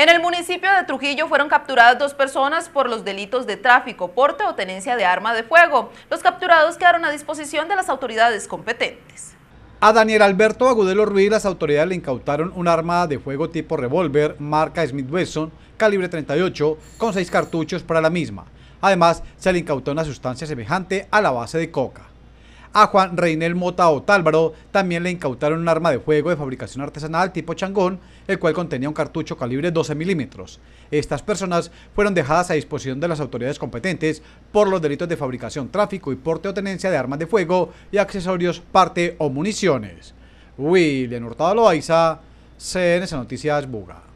En el municipio de Trujillo fueron capturadas dos personas por los delitos de tráfico, porte o tenencia de arma de fuego. Los capturados quedaron a disposición de las autoridades competentes. A Daniel Alberto Agudelo Ruiz las autoridades le incautaron un arma de fuego tipo revólver marca Smith Wesson calibre 38 con seis cartuchos para la misma. Además, se le incautó una sustancia semejante a la base de coca. A Juan Reinel Mota Otálvaro también le incautaron un arma de fuego de fabricación artesanal tipo changón, el cual contenía un cartucho calibre 12 milímetros. Estas personas fueron dejadas a disposición de las autoridades competentes por los delitos de fabricación, tráfico y porte o tenencia de armas de fuego y accesorios, parte o municiones. William Hurtado Loaiza, CNS Noticias Buga.